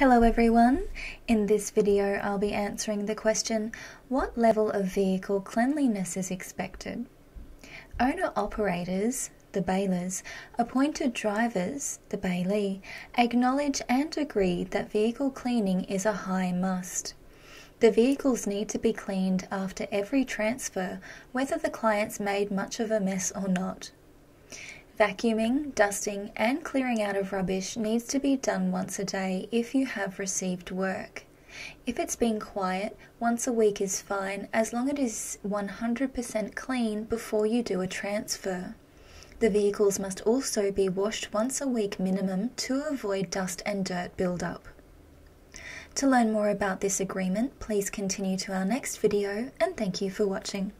Hello everyone! In this video I'll be answering the question, what level of vehicle cleanliness is expected? Owner-operators, the bailers, appointed drivers, the bailee, acknowledge and agree that vehicle cleaning is a high must. The vehicles need to be cleaned after every transfer, whether the client's made much of a mess or not. Vacuuming, dusting, and clearing out of rubbish needs to be done once a day if you have received work. If it's been quiet, once a week is fine as long as it is 100% clean before you do a transfer. The vehicles must also be washed once a week minimum to avoid dust and dirt buildup. To learn more about this agreement, please continue to our next video and thank you for watching.